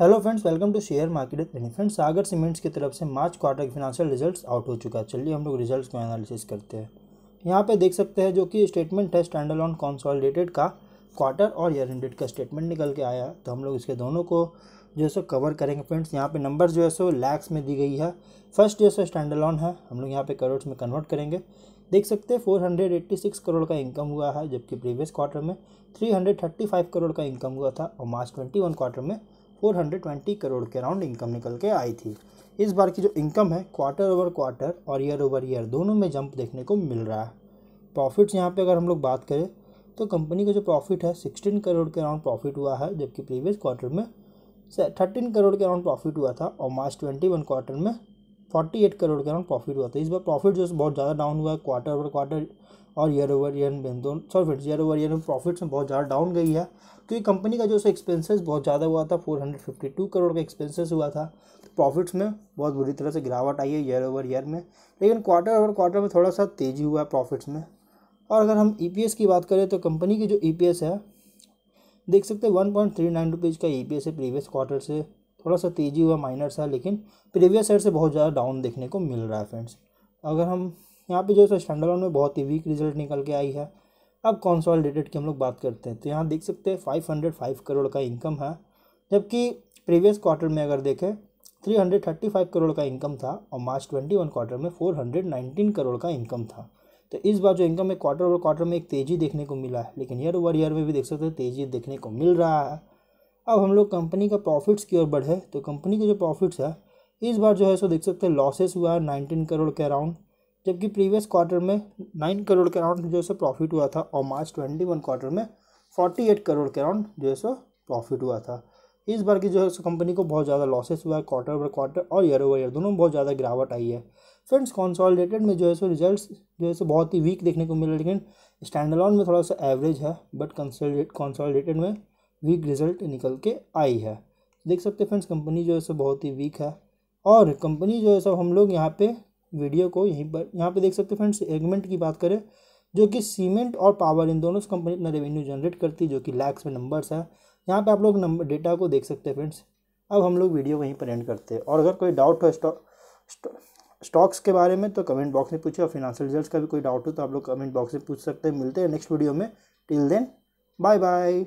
hello friends welcome to share market any friends Sagar Cements की तरफ से मार्च क्वार्टर के फाइनेंशियल रिजल्ट्स आउट हो चुका है चलिए हम लोग रिजल्ट्स को एनालिसिस करते हैं यहाँ पे देख सकते हैं जो कि स्टेटमेंट है स्टैंडर्ड ऑन कॉन्सॉलिडेटेड का क्वार्टर और ईयर एंडेड का स्टेटमेंट निकल के आया तो हम लोग इसके दोनों को जो है सो कवर करेंगे फ्रेंड्स यहाँ पे नंबर जो है सो लैक्स में दी गई है फर्स्ट जो है सो स्टैंडर्ड ऑन है हम लोग यहाँ पे करोड़ में कन्वर्ट करेंगे देख सकते हैं 486 करोड़ का इनकम हुआ है जबकि प्रीवियस क्वार्टर में 335 करोड़ का इनकम हुआ था और मार्च 21 क्वार्टर में 420 करोड़ के अराउंड इनकम निकल के आई थी इस बार की जो इनकम है क्वार्टर ओवर क्वार्टर और ईयर ओवर ईयर दोनों में जंप देखने को मिल रहा है प्रॉफिट्स यहाँ पे अगर हम लोग बात करें तो कंपनी का जो प्रॉफिट है सिक्सटीन करोड़ के अराउंड प्रॉफिट हुआ है जबकि प्रीवियस क्वार्टर में थर्टीन करोड़ के अराउंड प्रॉफिट हुआ था और मार्च ट्वेंटी वन क्वार्टर में फोर्टी एट करोड़ के अराउंड प्रॉफिट हुआ था इस बार प्रॉफिट जो है बहुत ज़्यादा डाउन हुआ है क्वार्टर ओवर क्वार्टर और ईयर ओवर ईयर में दोनों सॉरी फिर ईयर ओवर ईयर में प्रॉफिट्स में बहुत ज़्यादा डाउन गई है क्योंकि कंपनी का जो है एक्सपेंसेस बहुत ज़्यादा हुआ था four hundred fifty two crore का एक्सपेंसेस हुआ था प्रॉफिट्स में बहुत बुरी तरह से गिरावट आई है ईयर ओवर ईयर में लेकिन क्वार्टर ओवर क्वार्टर में थोड़ा सा तेज़ी हुआ है प्रॉफिट्स में और अगर हम ई e की बात करें तो कंपनी की जो ई e है देख सकते हैं one point three nine rupees का ई e है प्रीवियस क्वार्टर से थोड़ा सा तेज़ी हुआ माइनर सा लेकिन प्रीवियस ईयर से बहुत ज़्यादा डाउन देखने को मिल रहा है फ्रेंड्स अगर हम यहाँ पे जो है स्टैंडर्ड में बहुत ही वीक रिजल्ट निकल के आई है अब कॉन्सॉलिडेटेड की हम लोग बात करते हैं तो यहाँ देख सकते हैं फाइव हंड्रेड फाइव करोड़ का इनकम है जबकि प्रीवियस क्वार्टर में अगर देखें three hundred thirty five crore का इनकम था और मार्च ट्वेंटी वन क्वार्टर में फोर हंड्रेड नाइनटीन करोड़ का इनकम था तो इस बार जो इनकम है क्वार्टर ओवर क्वार्टर में एक तेज़ी देखने को मिला है लेकिन ईयर ओवर ईयर में भी देख सकते हैं तेज़ी देखने को मिल रहा है अब हम लोग कंपनी का प्रॉफिट्स की ओर बढ़े तो कंपनी का जो प्रॉफिट्स है इस बार जो है सो देख सकते हैं लॉसेस हुआ है नाइनटीन करोड़ के अराउंड जबकि प्रीवियस क्वार्टर में नाइन करोड़ के अराउंड जो है सो प्रॉफिट हुआ था और मार्च ट्वेंटी वन क्वार्टर में फोर्टी एट करोड़ के अराउंड जो है सो प्रॉफिट हुआ था इस बार की जो है सो कंपनी को बहुत ज़्यादा लॉसेस हुआ है क्वार्टर बाई क्वार्टर और ईयर ओवर ईयर दोनों में बहुत ज़्यादा गिरावट आई है फ्रेंड्स कॉन्सॉलिडेटेड में जो है सो रिजल्ट जो है सो बहुत ही वीक देखने को मिला लेकिन स्टैंडलॉन में थोड़ा सा एवरेज है बट कंसोलिडेट कॉन्सॉलिडेटेड में वीक रिजल्ट निकल के आई है देख सकते हैं फ्रेंड्स कंपनी जो है सो बहुत ही वीक है और कंपनी जो है सो हम लोग यहाँ पे वीडियो को यहीं पर यहाँ पे देख सकते हैं फ्रेंड्स एगमेंट की बात करें जो कि सीमेंट और पावर इन दोनों से कंपनी अपना रेवेन्यू जनरेट करती है जो कि लैक्स में नंबर्स है यहाँ पे आप लोग नंबर डेटा को देख सकते हैं फ्रेंड्स अब हम लोग वीडियो वहीं पर एंड करते हैं और अगर कोई डाउट हो स्टॉक स्टॉक्स के बारे में तो कमेंट बॉक्स में पूछे और फिनांशियल रिजल्ट का भी कोई डाउट हो तो आप लोग कमेंट बॉक्स में पूछ सकते हैं मिलते हैं नेक्स्ट वीडियो में टिल देन बाय बाय